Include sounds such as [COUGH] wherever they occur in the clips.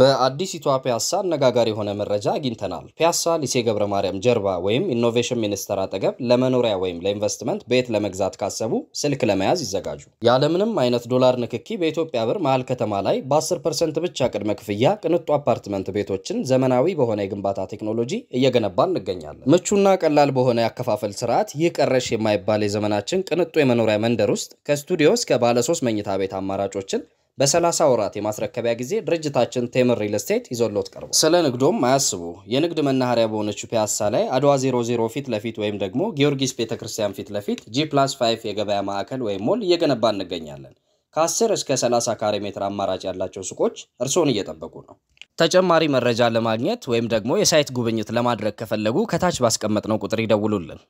በአዲሲቷ ፒያሳ አነጋጋሪ የሆነ መረጃ አግኝተናል። ፒያሳ ሊሴ ገብረ ማርያም ጀርባ ወይም ኢኖቬሽን ሚኒስቴር አጠገብ ለመኖሪያ ወይም ለኢንቨስትመንት ቤት ለመግዛት ካሰቡ ስልክ ለመያዝ ይዘጋጁ። ያለምንም አይነት ዶላር ንክኪ በኢትዮጵያ ብር መሀል ከተማ ላይ በ10 ፐርሰንት ብቻ ቅድመ ክፍያ ቅንጡ አፓርትመንት ቤቶችን ዘመናዊ በሆነ የግንባታ ቴክኖሎጂ እየገነባ እንገኛለን። ምቹና ቀላል በሆነ ያከፋፈል ስርዓት ይህ ቀረሽ የማይባል የዘመናችን ቅንጡ የመኖሪያ መንደር ውስጥ ከስቱዲዮ እስከ ባለ መኝታ ቤት አማራጮችን በ30 ወራት የማስረከቢያ ጊዜ ድርጅታችን ቴምር ሪል ስቴት ይዞሎት ቀርቧል። ስለ ንግዶም አያስቡ። የንግድ መናኸሪያ በሆነችው ፒያሳ ላይ አድዋ 00 ፊት ለፊት ወይም ደግሞ ጊዮርጊስ ቤተክርስቲያን ፊት ለፊት ጂ ፕላስ 5 የገበያ ማዕከል ወይም ሞል እየገነባ እንገኛለን። ከ10 እስከ 30 ካሬ ሜትር አማራጭ ያላቸው ሱቆች እርስዎን እየጠበቁ ነው። ተጨማሪ መረጃ ለማግኘት ወይም ደግሞ የሳይት ጉብኝት ለማድረግ ከፈለጉ ከታች ባስቀመጥነው ቁጥር ይደውሉልን።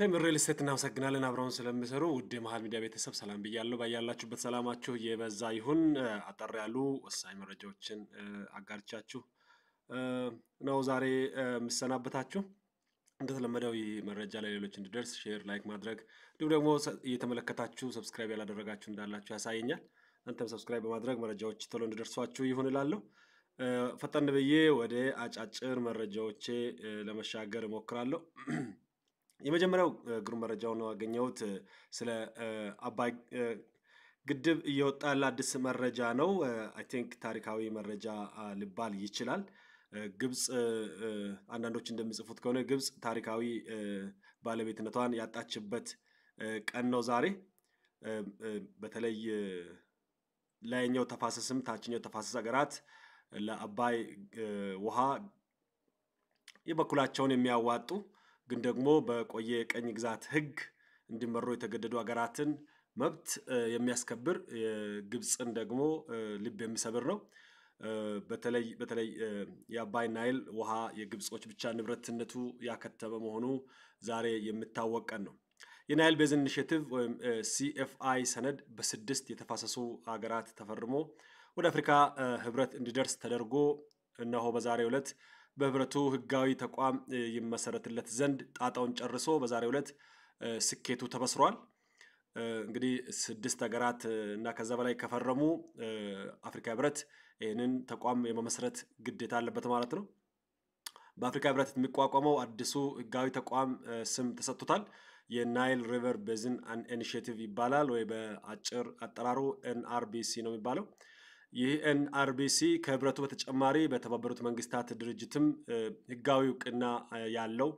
ቴምር ሪል ስቴት እናመሰግናለን። አብረውን ስለሚሰሩ ውድ የመሀል ሚዲያ ቤተሰብ ሰላም ብያለሁ። ባያላችሁበት ሰላማችሁ የበዛ ይሁን። አጠር ያሉ ወሳኝ መረጃዎችን አጋርቻችሁ ነው ዛሬ የምሰናበታችሁ። እንደተለመደው ይህ መረጃ ለሌሎች እንዲደርስ ሼር፣ ላይክ ማድረግ እንዲሁም ደግሞ እየተመለከታችሁ ሰብስክራይብ ያላደረጋችሁ እንዳላችሁ ያሳየኛል። እናንተም ሰብስክራይብ በማድረግ መረጃዎች ቶሎ እንዲደርሷችሁ ይሁን እላለሁ። ፈጠን ብዬ ወደ አጫጭር መረጃዎቼ ለመሻገር እሞክራለሁ። [CLEARS THROAT] የመጀመሪያው ግሩም መረጃው ነው ያገኘሁት ስለ አባይ ግድብ እየወጣ ያለ አዲስ መረጃ ነው። አይ ቲንክ ታሪካዊ መረጃ ሊባል ይችላል። ግብፅ አንዳንዶች እንደሚጽፉት ከሆነ ግብፅ ታሪካዊ ባለቤትነቷን ያጣችበት ቀን ነው ዛሬ። በተለይ ላይኛው ተፋሰስም ታችኛው ተፋሰስ ሀገራት ለአባይ ውሃ የበኩላቸውን የሚያዋጡ ግን ደግሞ በቆየ ቀኝ ግዛት ህግ እንዲመሩ የተገደዱ ሀገራትን መብት የሚያስከብር ግብፅን ደግሞ ልብ የሚሰብር ነው። በተለይ በተለይ የአባይ ናይል ውሃ የግብፆች ብቻ ንብረትነቱ ያከተመ መሆኑ ዛሬ የሚታወቅ ነው። የናይል ቤዝን ኢኒሽቲቭ ወይም ሲኤፍአይ ሰነድ በስድስት የተፋሰሱ ሀገራት ተፈርሞ ወደ አፍሪካ ህብረት እንዲደርስ ተደርጎ እነሆ በዛሬ ዕለት በህብረቱ ህጋዊ ተቋም ይመሰረትለት ዘንድ ጣጣውን ጨርሶ በዛሬው ዕለት ስኬቱ ተበስሯል። እንግዲህ ስድስት ሀገራት እና ከዛ በላይ ከፈረሙ አፍሪካ ህብረት ይህንን ተቋም የመመስረት ግዴታ አለበት ማለት ነው። በአፍሪካ ህብረት የሚቋቋመው አዲሱ ህጋዊ ተቋም ስም ተሰጥቶታል። የናይል ሪቨር ቤዝን ኢኒሽቲቭ ይባላል ወይ በአጭር አጠራሩ ኤንአርቢሲ ነው የሚባለው። ዩኤንአርቢሲ ከህብረቱ በተጨማሪ በተባበሩት መንግስታት ድርጅትም ህጋዊ እውቅና ያለው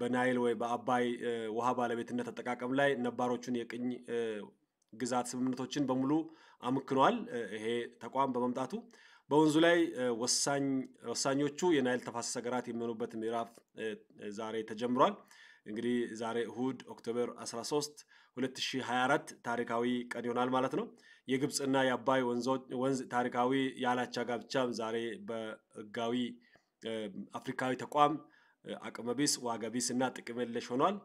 በናይል ወይ በአባይ ውሃ ባለቤትነት አጠቃቀም ላይ ነባሮቹን የቅኝ ግዛት ስምምነቶችን በሙሉ አምክኗል ይሄ ተቋም በመምጣቱ በወንዙ ላይ ወሳኞቹ የናይል ተፋሰስ ሀገራት የሚሆኑበት ምዕራፍ ዛሬ ተጀምሯል። እንግዲህ ዛሬ እሁድ ኦክቶበር 13 2024 ታሪካዊ ቀን ይሆናል ማለት ነው። የግብፅና የአባይ ወንዝ ታሪካዊ ያላቻ ጋብቻም ዛሬ በህጋዊ አፍሪካዊ ተቋም አቅመቢስ ዋጋቢስ እና ጥቅም የለሽ ሆኗል።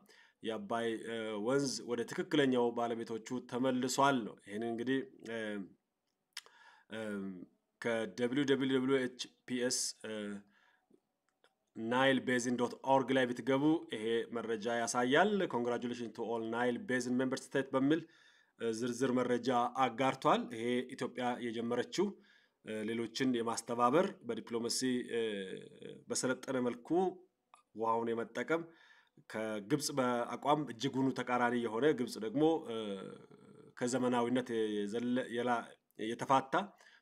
የአባይ ወንዝ ወደ ትክክለኛው ባለቤቶቹ ተመልሷል ነው። ይህን እንግዲህ ከደብሊው ናይል ቤዝን ዶት ኦርግ ላይ ብትገቡ ይሄ መረጃ ያሳያል። ኮንግራጁሌሽን ቱ ኦል ናይል ቤዝን ሜምበር ስቴት በሚል ዝርዝር መረጃ አጋርቷል። ይሄ ኢትዮጵያ የጀመረችው ሌሎችን የማስተባበር በዲፕሎማሲ በሰለጠነ መልኩ ውሃውን የመጠቀም ከግብፅ በአቋም እጅጉኑ ተቃራኒ የሆነ ግብፅ ደግሞ ከዘመናዊነት የተፋታ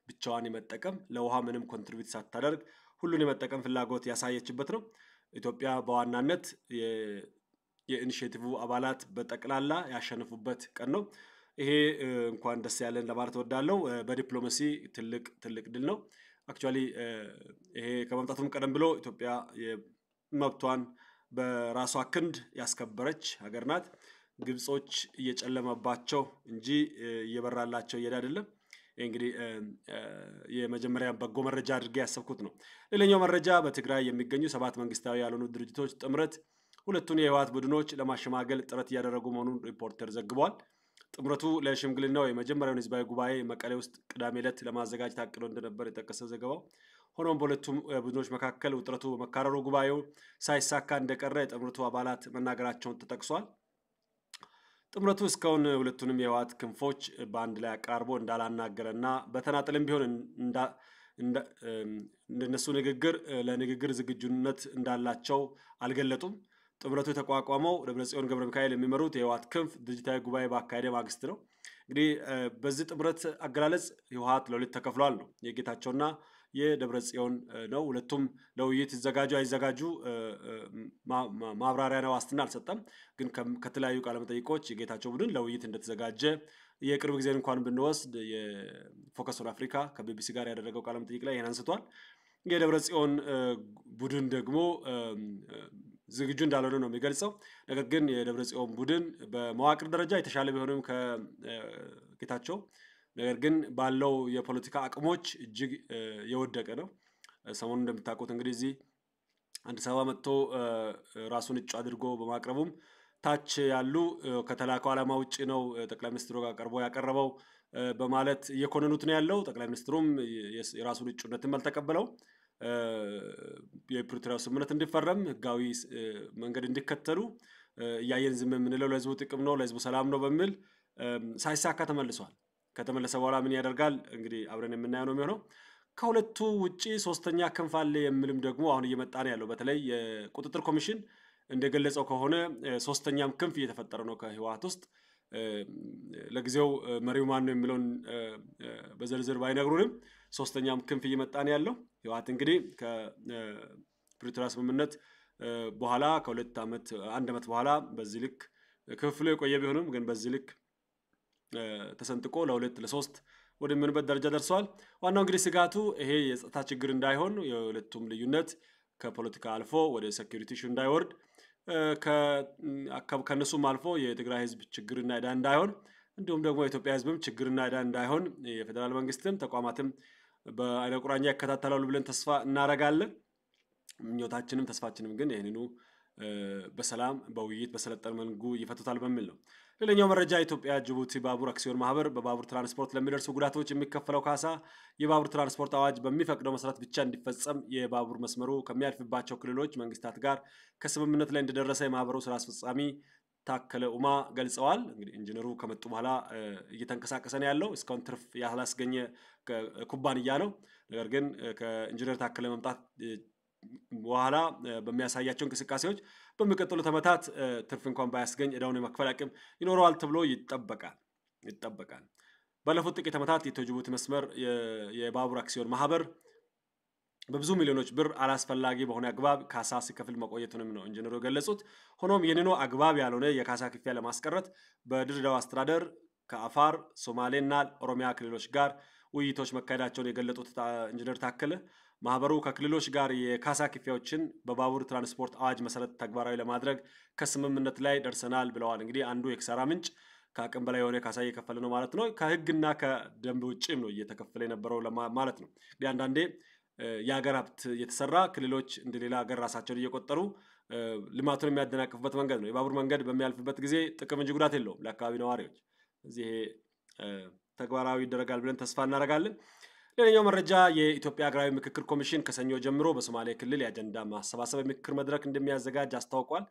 ብቻዋን የመጠቀም ለውሃ ምንም ኮንትሪቢዩት ሳታደርግ ሁሉን የመጠቀም ፍላጎት ያሳየችበት ነው። ኢትዮጵያ በዋናነት የኢኒሽቲቭ አባላት በጠቅላላ ያሸነፉበት ቀን ነው። ይሄ እንኳን ደስ ያለን ለማለት እወዳለሁ። በዲፕሎማሲ ትልቅ ትልቅ ድል ነው። አክቹዋሊ ይሄ ከመምጣቱም ቀደም ብሎ ኢትዮጵያ መብቷን በራሷ ክንድ ያስከበረች ሀገር ናት። ግብጾች እየጨለመባቸው እንጂ እየበራላቸው እየሄደ አይደለም። እንግዲህ የመጀመሪያ በጎ መረጃ አድርጌ ያሰብኩት ነው። ሌላኛው መረጃ በትግራይ የሚገኙ ሰባት መንግስታዊ ያልሆኑ ድርጅቶች ጥምረት ሁለቱን የህወሓት ቡድኖች ለማሸማገል ጥረት እያደረጉ መሆኑን ሪፖርተር ዘግቧል። ጥምረቱ ለሽምግልናው የመጀመሪያውን ህዝባዊ ጉባኤ መቀሌ ውስጥ ቅዳሜ ዕለት ለማዘጋጀት አቅዶ እንደነበር የጠቀሰው ዘገባው ሆኖም በሁለቱም ቡድኖች መካከል ውጥረቱ በመካረሩ ጉባኤው ሳይሳካ እንደቀረ የጥምረቱ አባላት መናገራቸውን ተጠቅሷል። ጥምረቱ እስካሁን ሁለቱንም የህወሓት ክንፎች በአንድ ላይ አቃርቦ እንዳላናገረና በተናጠልም ቢሆን እንደነሱ ንግግር ለንግግር ዝግጁነት እንዳላቸው አልገለጡም። ጥምረቱ የተቋቋመው ደብረጽዮን ገብረ ሚካኤል የሚመሩት የህወሓት ክንፍ ድርጅታዊ ጉባኤ በአካሄደ ማግስት ነው። እንግዲህ በዚህ ጥምረት አገላለጽ ህወሓት ለሁለት ተከፍሏል ነው የጌታቸውና የደብረ ጽዮን ነው። ሁለቱም ለውይይት ይዘጋጁ አይዘጋጁ ነው፣ ዋስትና አልሰጠም። ግን ከተለያዩ ቃለመጠይቆች የጌታቸው ቡድን ለውይይት እንደተዘጋጀ የቅርብ ጊዜን እንኳን ብንወስድ የፎከስ ኦን አፍሪካ ከቢቢሲ ጋር ያደረገው ቃለመጠይቅ ላይ ይህን አንስቷል። የደብረ ጽዮን ቡድን ደግሞ ዝግጁ እንዳልሆነ ነው የሚገልጸው። ነገር ግን የደብረ ጽዮን ቡድን በመዋቅር ደረጃ የተሻለ ቢሆንም ከጌታቸው ነገር ግን ባለው የፖለቲካ አቅሞች እጅግ የወደቀ ነው። ሰሞኑን እንደምታውቁት እንግዲህ እዚህ አዲስ አበባ መጥቶ ራሱን እጩ አድርጎ በማቅረቡም ታች ያሉ ከተላከው ዓላማ ውጭ ነው ጠቅላይ ሚኒስትሩ ጋር ቀርቦ ያቀረበው በማለት እየኮነኑት ነው ያለው። ጠቅላይ ሚኒስትሩም የራሱን እጩነትም አልተቀበለው። የፕሪቶሪያው ስምምነት እንዲፈረም ህጋዊ መንገድ እንዲከተሉ እያየን ዝም የምንለው ለህዝቡ ጥቅም ነው፣ ለህዝቡ ሰላም ነው በሚል ሳይሳካ ተመልሷል። ከተመለሰ በኋላ ምን ያደርጋል እንግዲህ አብረን የምናየው ነው የሚሆነው። ከሁለቱ ውጪ ሶስተኛ ክንፍ አለ የሚልም ደግሞ አሁን እየመጣ ነው ያለው። በተለይ የቁጥጥር ኮሚሽን እንደገለጸው ከሆነ ሶስተኛም ክንፍ እየተፈጠረ ነው ከህወሓት ውስጥ። ለጊዜው መሪው ማን ነው የሚለውን በዝርዝር ባይነግሩንም ሶስተኛም ክንፍ እየመጣ ነው ያለው። ህወሓት እንግዲህ ከፕሪቶሪያ ስምምነት በኋላ ከሁለት ዓመት አንድ ዓመት በኋላ በዚህ ልክ ክፍፍሉ የቆየ ቢሆንም ግን በዚህ ልክ ተሰንጥቆ ለሁለት ለሶስት ወደምንበት ደረጃ ደርሰዋል። ዋናው እንግዲህ ስጋቱ ይሄ የጸጥታ ችግር እንዳይሆን የሁለቱም ልዩነት ከፖለቲካ አልፎ ወደ ሴኪሪቲ ሹ እንዳይወርድ ከእነሱም አልፎ የትግራይ ህዝብ ችግርና ዕዳ እንዳይሆን እንዲሁም ደግሞ የኢትዮጵያ ህዝብም ችግርና ዕዳ እንዳይሆን የፌዴራል መንግስትም ተቋማትም በአይነ ቁራኛ ይከታተላሉ ብለን ተስፋ እናረጋለን። ምኞታችንም ተስፋችንም ግን ይህንኑ በሰላም በውይይት በሰለጠን መንጉ ይፈቱታል በሚል ነው። ሌላኛው መረጃ ኢትዮጵያ ጅቡቲ ባቡር አክሲዮን ማህበር በባቡር ትራንስፖርት ለሚደርሱ ጉዳቶች የሚከፈለው ካሳ የባቡር ትራንስፖርት አዋጅ በሚፈቅደው መሰረት ብቻ እንዲፈጸም የባቡር መስመሩ ከሚያልፍባቸው ክልሎች መንግስታት ጋር ከስምምነት ላይ እንደደረሰ የማህበሩ ስራ አስፈጻሚ ታከለ ኡማ ገልጸዋል። እንግዲህ ኢንጂነሩ ከመጡ በኋላ እየተንቀሳቀሰ ነው ያለው። እስካሁን ትርፍ ያላስገኘ ኩባንያ ነው። ነገር ግን ከኢንጂነር ታከለ መምጣት በኋላ በሚያሳያቸው እንቅስቃሴዎች በሚቀጥሉት ዓመታት ትርፍ እንኳን ባያስገኝ እዳውን የመክፈል አቅም ይኖረዋል ተብሎ ይጠበቃል ይጠበቃል። ባለፉት ጥቂት ዓመታት የጅቡቲ መስመር የባቡር አክሲዮን ማህበር በብዙ ሚሊዮኖች ብር አላስፈላጊ በሆነ አግባብ ካሳ ሲከፍል መቆየቱንም ነው ኢንጂነሩ የገለጹት። ሆኖም ይህንኑ አግባብ ያልሆነ የካሳ ክፍያ ለማስቀረት በድሬዳዋ አስተዳደር ከአፋር፣ ሶማሌና ኦሮሚያ ክልሎች ጋር ውይይቶች መካሄዳቸውን የገለጡት ኢንጂነር ታከለ ማህበሩ ከክልሎች ጋር የካሳ ክፍያዎችን በባቡር ትራንስፖርት አዋጅ መሰረት ተግባራዊ ለማድረግ ከስምምነት ላይ ደርሰናል ብለዋል። እንግዲህ አንዱ የክሳራ ምንጭ ከአቅም በላይ የሆነ ካሳ እየከፈለ ነው ማለት ነው። ከህግና ከደንብ ውጭም ነው እየተከፈለ የነበረው ማለት ነው። እንግዲህ አንዳንዴ የሀገር ሀብት እየተሰራ ክልሎች እንደ ሌላ ሀገር ራሳቸውን እየቆጠሩ ልማቱን የሚያደናቅፍበት መንገድ ነው። የባቡር መንገድ በሚያልፍበት ጊዜ ጥቅም እንጂ ጉዳት የለውም ለአካባቢ ነዋሪዎች። እዚህ ተግባራዊ ይደረጋል ብለን ተስፋ እናደርጋለን። ሌላኛው መረጃ የኢትዮጵያ ሀገራዊ ምክክር ኮሚሽን ከሰኞ ጀምሮ በሶማሌ ክልል የአጀንዳ ማሰባሰብ የምክክር መድረክ እንደሚያዘጋጅ አስታውቋል።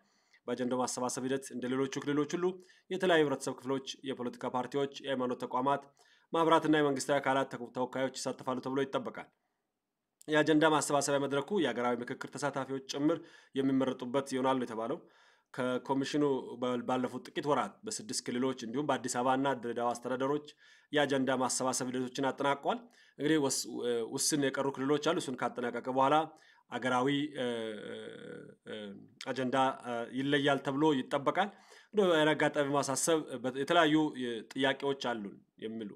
በአጀንዳው ማሰባሰብ ሂደት እንደ ሌሎቹ ክልሎች ሁሉ የተለያዩ ህብረተሰብ ክፍሎች፣ የፖለቲካ ፓርቲዎች፣ የሃይማኖት ተቋማት፣ ማህበራትና የመንግስታዊ አካላት ተወካዮች ይሳተፋሉ ተብሎ ይጠበቃል። የአጀንዳ ማሰባሰቢያ መድረኩ የሀገራዊ ምክክር ተሳታፊዎች ጭምር የሚመረጡበት ይሆናል ነው የተባለው። ከኮሚሽኑ ባለፉት ጥቂት ወራት በስድስት ክልሎች እንዲሁም በአዲስ አበባና ድሬዳዋ አስተዳደሮች የአጀንዳ ማሰባሰብ ሂደቶችን አጠናቋል። እንግዲህ ውስን የቀሩ ክልሎች አሉ። እሱን ካጠናቀቀ በኋላ አገራዊ አጀንዳ ይለያል ተብሎ ይጠበቃል። እንደ ማሳሰብ የተለያዩ ጥያቄዎች አሉን የሚሉ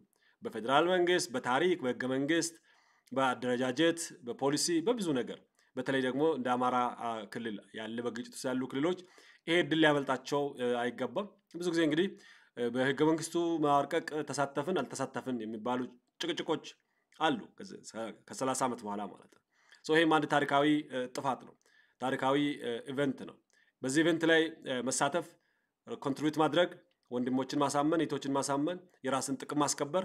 በፌዴራል መንግስት፣ በታሪክ፣ በህገ መንግስት፣ በአደረጃጀት፣ በፖሊሲ፣ በብዙ ነገር በተለይ ደግሞ እንደ አማራ ክልል ያለ በግጭት ውስጥ ያሉ ክልሎች ይሄ እድል ሊያመልጣቸው አይገባም። ብዙ ጊዜ እንግዲህ በህገ መንግስቱ ማርቀቅ ተሳተፍን አልተሳተፍን የሚባሉ ጭቅጭቆች አሉ ከሰላሳ ዓመት በኋላ ማለት ነው። ይሄም አንድ ታሪካዊ ጥፋት ነው፣ ታሪካዊ ኢቨንት ነው። በዚህ ኢቨንት ላይ መሳተፍ፣ ኮንትሪቢዩት ማድረግ፣ ወንድሞችን ማሳመን፣ እህቶችን ማሳመን፣ የራስን ጥቅም ማስከበር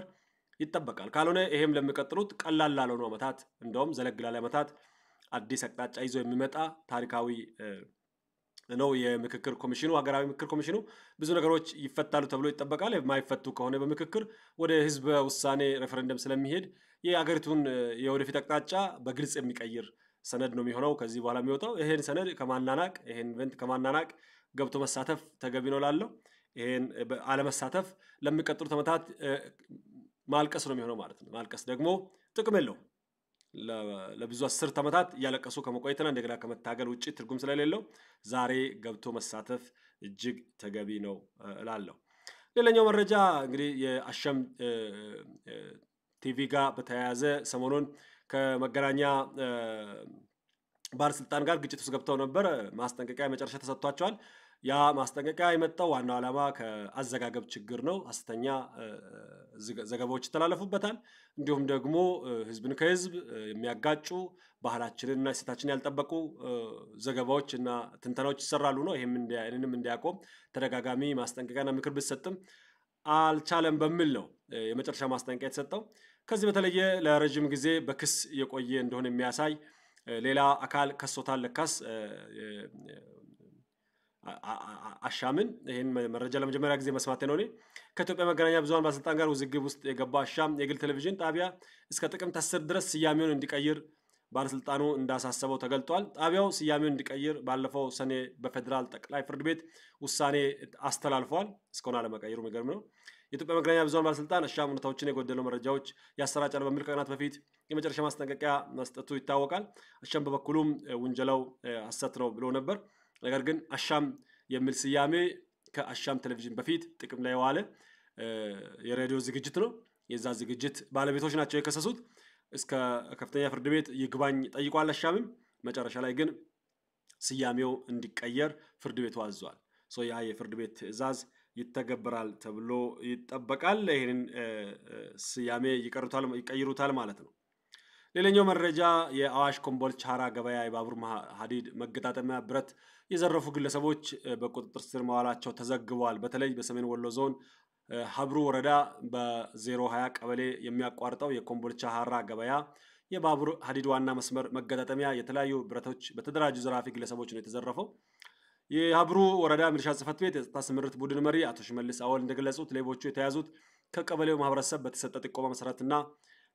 ይጠበቃል። ካልሆነ ይሄም ለሚቀጥሉት ቀላል ላልሆኑ ዓመታት እንደውም ዘለግ ላለ ዓመታት አዲስ አቅጣጫ ይዞ የሚመጣ ታሪካዊ ነው። የምክክር ኮሚሽኑ ሀገራዊ ምክክር ኮሚሽኑ ብዙ ነገሮች ይፈታሉ ተብሎ ይጠበቃል። የማይፈቱ ከሆነ በምክክር ወደ ህዝበ ውሳኔ ሬፈረንደም ስለሚሄድ የአገሪቱን የወደፊት አቅጣጫ በግልጽ የሚቀይር ሰነድ ነው የሚሆነው ከዚህ በኋላ የሚወጣው። ይሄን ሰነድ ከማናናቅ ይሄን ኢቨንት ከማናናቅ ገብቶ መሳተፍ ተገቢ ነው ላለው ይሄን አለመሳተፍ ለሚቀጥሉት ዓመታት ማልቀስ ነው የሚሆነው ማለት ነው። ማልቀስ ደግሞ ጥቅም የለውም። ለብዙ አስርት ዓመታት እያለቀሱ ከመቆየትና እንደገና ከመታገል ውጭ ትርጉም ስለሌለው ዛሬ ገብቶ መሳተፍ እጅግ ተገቢ ነው እላለሁ። ሌላኛው መረጃ እንግዲህ የአሸም ቲቪ ጋር በተያያዘ ሰሞኑን ከመገናኛ ባለስልጣን ጋር ግጭት ውስጥ ገብተው ነበር። ማስጠንቀቂያ መጨረሻ ተሰጥቷቸዋል። ያ ማስጠንቀቂያ የመጣው ዋናው ዓላማ ከአዘጋገብ ችግር ነው። ሐሰተኛ ዘገባዎች ይተላለፉበታል። እንዲሁም ደግሞ ህዝብን ከህዝብ የሚያጋጩ ባህላችንን እና እሴታችንን ያልጠበቁ ዘገባዎች እና ትንተናዎች ይሰራሉ ነው። ይህንም እንዲያቆም ተደጋጋሚ ማስጠንቀቂያና ምክር ብትሰጥም አልቻለም በሚል ነው የመጨረሻ ማስጠንቀቂያ የተሰጠው። ከዚህ በተለየ ለረዥም ጊዜ በክስ የቆየ እንደሆነ የሚያሳይ ሌላ አካል ከሶታል ለካስ አሻምን ይህን መረጃ ለመጀመሪያ ጊዜ መስማቴ ነው። እኔ ከኢትዮጵያ መገናኛ ብዙሃን ባለስልጣን ጋር ውዝግብ ውስጥ የገባ አሻም የግል ቴሌቪዥን ጣቢያ እስከ ጥቅምት አስር ድረስ ስያሜውን እንዲቀይር ባለስልጣኑ እንዳሳሰበው ተገልጧል። ጣቢያው ስያሜውን እንዲቀይር ባለፈው ሰኔ በፌዴራል ጠቅላይ ፍርድ ቤት ውሳኔ አስተላልፏል። እስከሆነ አለመቀየሩ የሚገርም ነው። የኢትዮጵያ መገናኛ ብዙሃን ባለስልጣን አሻም እውነታዎችን የጎደለው መረጃዎች ያሰራጫል በሚል ከቀናት በፊት የመጨረሻ ማስጠንቀቂያ መስጠቱ ይታወቃል። አሻም በበኩሉም ውንጀላው ሐሰት ነው ብሎ ነበር። ነገር ግን አሻም የሚል ስያሜ ከአሻም ቴሌቪዥን በፊት ጥቅም ላይ የዋለ የሬዲዮ ዝግጅት ነው። የዛ ዝግጅት ባለቤቶች ናቸው የከሰሱት። እስከ ከፍተኛ ፍርድ ቤት ይግባኝ ጠይቋል። አሻምም መጨረሻ ላይ ግን ስያሜው እንዲቀየር ፍርድ ቤቱ አዟል። ያ የፍርድ ቤት ትዕዛዝ ይተገበራል ተብሎ ይጠበቃል። ይህንን ስያሜ ይቀይሩታል ማለት ነው። ሌላኛው መረጃ የአዋሽ ቻራ ገበያ የባቡር ሀዲድ መገጣጠሚያ ብረት የዘረፉ ግለሰቦች በቁጥጥር ስር መዋላቸው ተዘግበዋል። በተለይ በሰሜን ወሎ ዞን ሀብሩ ወረዳ በ020 ቀበሌ የሚያቋርጠው የኮምቦልቻ ሀራ ገበያ የባቡር ሀዲድ ዋና መስመር መገጣጠሚያ የተለያዩ ብረቶች በተደራጁ ዘራፊ ግለሰቦች ነው የተዘረፈው። የሀብሩ ወረዳ ሚሊሻ ጽሕፈት ቤት የጸጥታ ስምርት ቡድን መሪ አቶ ሽመልስ አወል እንደገለጹት ሌቦቹ የተያዙት ከቀበሌው ማህበረሰብ በተሰጠ ጥቆማ መሰረትና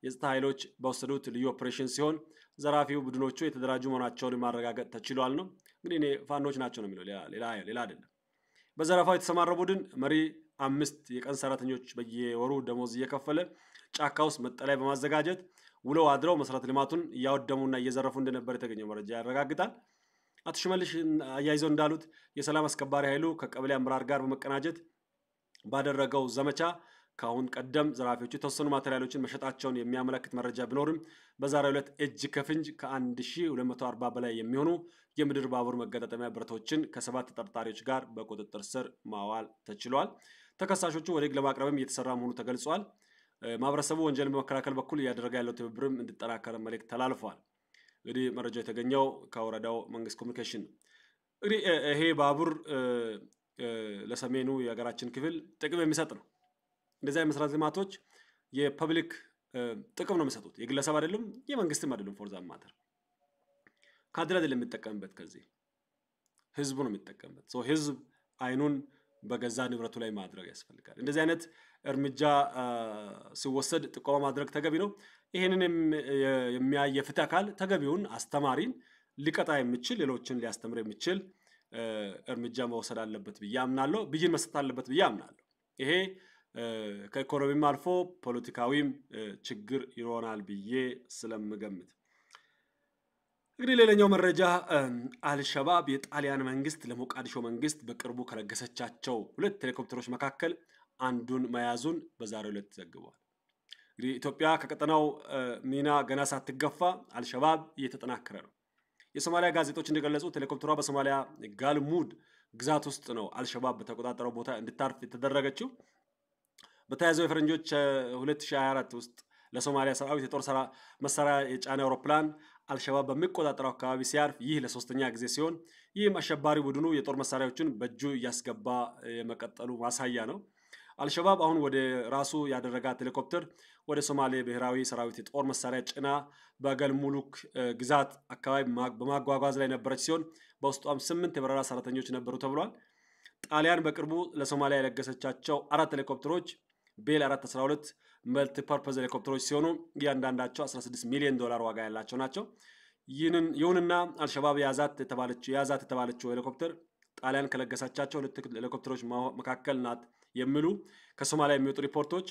የጸጥታ ኃይሎች በወሰዱት ልዩ ኦፕሬሽን ሲሆን ዘራፊው ቡድኖቹ የተደራጁ መሆናቸውን ማረጋገጥ ተችሏል ነው። እንግዲህ እኔ ፋኖች ናቸው ነው የሚለው ሌላ አይደለም። በዘረፋው የተሰማረው ቡድን መሪ አምስት የቀን ሰራተኞች በየወሩ ደሞዝ እየከፈለ ጫካ ውስጥ መጠለያ በማዘጋጀት ውለው አድረው መሰረተ ልማቱን እያወደሙና እየዘረፉ እንደነበር የተገኘው መረጃ ያረጋግጣል። አቶ ሽመልሽ አያይዘው እንዳሉት የሰላም አስከባሪ ኃይሉ ከቀበሌ አመራር ጋር በመቀናጀት ባደረገው ዘመቻ ከአሁን ቀደም ዘራፊዎቹ የተወሰኑ ማቴሪያሎችን መሸጣቸውን የሚያመለክት መረጃ ቢኖርም በዛሬው ዕለት እጅ ከፍንጅ ከ1240 በላይ የሚሆኑ የምድር ባቡር መገጣጠሚያ ብረቶችን ከሰባት ተጠርጣሪዎች ጋር በቁጥጥር ስር ማዋል ተችሏል። ተከሳሾቹ ወደ ሕግ ለማቅረብም እየተሰራ መሆኑ ተገልጿል። ማህበረሰቡ ወንጀልን በመከላከል በኩል እያደረገ ያለው ትብብርም እንዲጠናከር መልእክት ተላልፏል። እንግዲህ መረጃው የተገኘው ከወረዳው መንግስት ኮሚኒኬሽን ነው። እንግዲህ ይሄ ባቡር ለሰሜኑ የሀገራችን ክፍል ጥቅም የሚሰጥ ነው። እንደዚህ አይነት ልማቶች የፐብሊክ ጥቅም ነው የሚሰጡት። የግለሰብ አይደሉም፣ የመንግስትም አይደሉም። ፎርዛ ማተር ካድሬ አይደለም የሚጠቀምበት፣ ከዚህ ህዝቡ ነው የሚጠቀምበት። ህዝብ አይኑን በገዛ ንብረቱ ላይ ማድረግ ያስፈልጋል። እንደዚህ አይነት እርምጃ ሲወሰድ ጥቆማ ማድረግ ተገቢ ነው። ይህንን የሚያይ የፍትህ አካል ተገቢውን አስተማሪን ሊቀጣ የሚችል ሌሎችን ሊያስተምር የሚችል እርምጃ መውሰድ አለበት ብዬ አምናለሁ። ብይን መስጠት አለበት ብዬ አምናለሁ። ይሄ ከኢኮኖሚም አልፎ ፖለቲካዊም ችግር ይሆናል ብዬ ስለምገምት እንግዲህ ሌላኛው መረጃ አልሸባብ የጣሊያን መንግስት ለሞቃዲሾ መንግስት በቅርቡ ከለገሰቻቸው ሁለት ሄሊኮፕተሮች መካከል አንዱን መያዙን በዛሬው ዕለት ዘግቧል። እንግዲህ ኢትዮጵያ ከቀጠናው ሚና ገና ሳትገፋ አልሸባብ እየተጠናከረ ነው። የሶማሊያ ጋዜጦች እንደገለጹት ሄሊኮፕተሯ በሶማሊያ ጋልሙድ ግዛት ውስጥ ነው አልሸባብ በተቆጣጠረው ቦታ እንድታርፍ የተደረገችው። በተያዘው የፈረንጆች 2024 ውስጥ ለሶማሊያ ሰራዊት የጦር መሳሪያ የጫነ አውሮፕላን አልሸባብ በሚቆጣጠረው አካባቢ ሲያርፍ ይህ ለሶስተኛ ጊዜ ሲሆን ይህም አሸባሪ ቡድኑ የጦር መሳሪያዎችን በእጁ እያስገባ የመቀጠሉ ማሳያ ነው። አልሸባብ አሁን ወደ ራሱ ያደረጋት ሄሊኮፕተር ወደ ሶማሌ ብሔራዊ ሰራዊት የጦር መሳሪያ ጭና በገልሙሉክ ግዛት አካባቢ በማጓጓዝ ላይ ነበረች ሲሆን በውስጧም ስምንት የበረራ ሰራተኞች ነበሩ ተብሏል። ጣሊያን በቅርቡ ለሶማሊያ የለገሰቻቸው አራት ሄሊኮፕተሮች ቤል 412 መልቲ ፐርፐዝ ሄሊኮፕተሮች ሲሆኑ እያንዳንዳቸው 16 ሚሊዮን ዶላር ዋጋ ያላቸው ናቸው። ይሁንና አልሸባብ የያዛት የተባለችው የያዛት የተባለችው ሄሊኮፕተር ጣሊያን ከለገሳቻቸው ሁለት ሄሊኮፕተሮች መካከል ናት የሚሉ ከሶማሊያ የሚወጡ ሪፖርቶች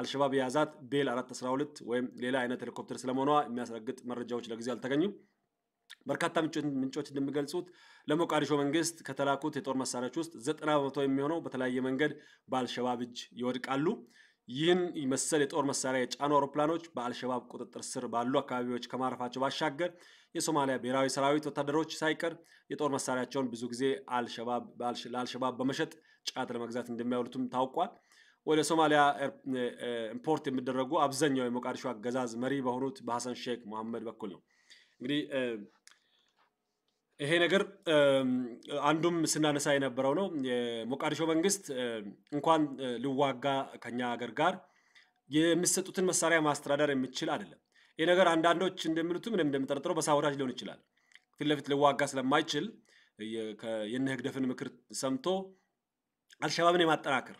አልሸባብ የያዛት ቤል 412 ወይም ሌላ አይነት ሄሊኮፕተር ስለመሆኗ የሚያስረግጥ መረጃዎች ለጊዜው አልተገኙም። በርካታ ምንጮች እንደሚገልጹት ለሞቃዲሾ መንግስት ከተላኩት የጦር መሳሪያዎች ውስጥ ዘጠና በመቶ የሚሆነው በተለያየ መንገድ በአልሸባብ እጅ ይወድቃሉ። ይህን መሰል የጦር መሳሪያ የጫኑ አውሮፕላኖች በአልሸባብ ቁጥጥር ስር ባሉ አካባቢዎች ከማረፋቸው ባሻገር የሶማሊያ ብሔራዊ ሰራዊት ወታደሮች ሳይቀር የጦር መሳሪያቸውን ብዙ ጊዜ ለአልሸባብ በመሸጥ ጫት ለመግዛት እንደሚያውሉትም ታውቋል። ወደ ሶማሊያ ኢምፖርት የሚደረጉ አብዛኛው የሞቃዲሾ አገዛዝ መሪ በሆኑት በሐሰን ሼክ መሐመድ በኩል ነው እንግዲህ ይሄ ነገር አንዱም ስናነሳ የነበረው ነው። የሞቃዲሾ መንግስት እንኳን ልዋጋ ከኛ ሀገር ጋር የሚሰጡትን መሳሪያ ማስተዳደር የሚችል አይደለም። ይህ ነገር አንዳንዶች እንደሚሉት ምንም እንደምጠረጥረው በሳውራጅ ሊሆን ይችላል። ፊት ለፊት ልዋጋ ስለማይችል የነ ህግደፍን ምክር ሰምቶ አልሸባብን የማጠናከር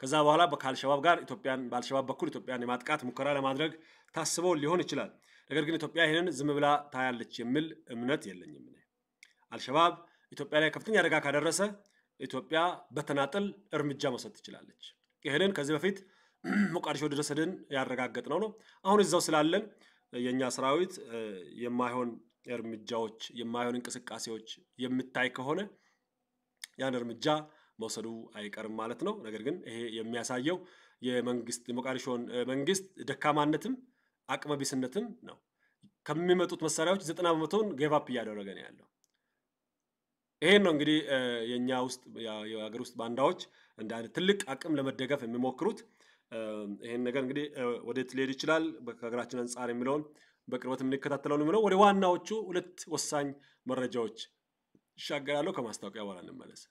ከዛ በኋላ ከአልሸባብ ጋር ኢትዮጵያን በአልሸባብ በኩል ኢትዮጵያን የማጥቃት ሙከራ ለማድረግ ታስበው ሊሆን ይችላል። ነገር ግን ኢትዮጵያ ይህንን ዝም ብላ ታያለች የሚል እምነት የለኝም። አልሸባብ ኢትዮጵያ ላይ ከፍተኛ አደጋ ካደረሰ ኢትዮጵያ በተናጠል እርምጃ መውሰድ ትችላለች። ይህንን ከዚህ በፊት [CLEARS THROAT] ሞቃዲሾ ድረስ ያረጋገጥ ነው ነው። አሁን እዛው ስላለን የእኛ ሰራዊት የማይሆን እርምጃዎች፣ የማይሆን እንቅስቃሴዎች የሚታይ ከሆነ ያን እርምጃ መውሰዱ አይቀርም ማለት ነው። ነገር ግን ይሄ የሚያሳየው የመንግስት የሞቃዲሾን መንግስት ደካማነትም አቅመቢስነትም ነው። ከሚመጡት መሳሪያዎች ዘጠና በመቶውን ጌቫፕ እያደረገ ነው ያለው። ይሄን ነው እንግዲህ የእኛ ውስጥ የሀገር ውስጥ ባንዳዎች እንደ ትልቅ አቅም ለመደገፍ የሚሞክሩት። ይሄን ነገር እንግዲህ ወዴት ሊሄድ ይችላል ከሀገራችን አንጻር የሚለውን በቅርበት የምንከታተለው ነው የሚለው። ወደ ዋናዎቹ ሁለት ወሳኝ መረጃዎች ይሻገራለሁ። ከማስታወቂያ በኋላ እንመለስ።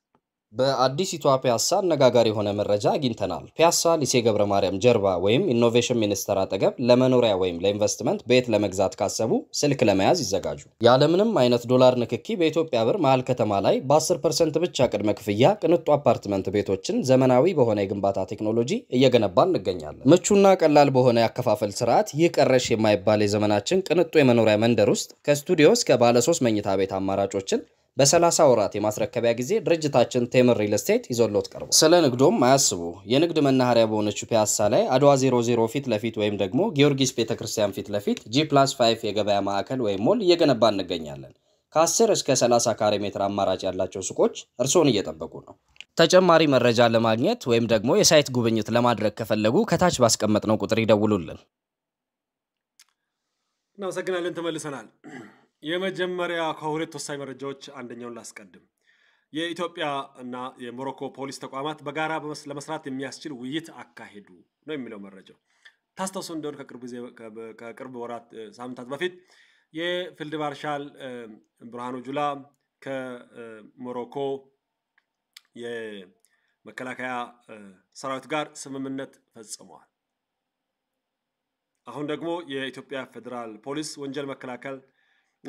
በአዲሲቷ ፒያሳ አነጋጋሪ የሆነ መረጃ አግኝተናል። ፒያሳ ሊሴ ገብረ ማርያም ጀርባ ወይም ኢኖቬሽን ሚኒስቴር አጠገብ ለመኖሪያ ወይም ለኢንቨስትመንት ቤት ለመግዛት ካሰቡ ስልክ ለመያዝ ይዘጋጁ። ያለምንም አይነት ዶላር ንክኪ በኢትዮጵያ ብር መሀል ከተማ ላይ በ10 ፐርሰንት ብቻ ቅድመ ክፍያ ቅንጡ አፓርትመንት ቤቶችን ዘመናዊ በሆነ የግንባታ ቴክኖሎጂ እየገነባ እንገኛለን። ምቹና ቀላል በሆነ ያከፋፈል ስርዓት ይህ ቀረሽ የማይባል የዘመናችን ቅንጡ የመኖሪያ መንደር ውስጥ ከስቱዲዮ እስከ ባለሶስት መኝታ ቤት አማራጮችን በ30 ወራት የማስረከቢያ ጊዜ ድርጅታችን ቴምር ሪል ስቴት ይዞሎት ቀርቧል። ስለ ንግዶም አያስቡ። የንግድ መናኸሪያ በሆነችው ፒያሳ ላይ አድዋ 00 ፊት ለፊት ወይም ደግሞ ጊዮርጊስ ቤተ ክርስቲያን ፊት ለፊት ጂ ፕላስ 5 የገበያ ማዕከል ወይም ሞል እየገነባ እንገኛለን። ከ10 እስከ 30 ካሬ ሜትር አማራጭ ያላቸው ሱቆች እርስዎን እየጠበቁ ነው። ተጨማሪ መረጃ ለማግኘት ወይም ደግሞ የሳይት ጉብኝት ለማድረግ ከፈለጉ ከታች ባስቀመጥነው ቁጥር ይደውሉልን። እናመሰግናለን። ተመልሰናል። የመጀመሪያ ከሁለት ወሳኝ መረጃዎች አንደኛውን ላስቀድም። የኢትዮጵያ እና የሞሮኮ ፖሊስ ተቋማት በጋራ ለመስራት የሚያስችል ውይይት አካሄዱ ነው የሚለው መረጃው። ታስታውሱ እንደሆነ ከቅርብ ወራት ሳምንታት በፊት የፊልድ ማርሻል ብርሃኑ ጁላ ከሞሮኮ የመከላከያ ሰራዊት ጋር ስምምነት ፈጽመዋል። አሁን ደግሞ የኢትዮጵያ ፌዴራል ፖሊስ ወንጀል መከላከል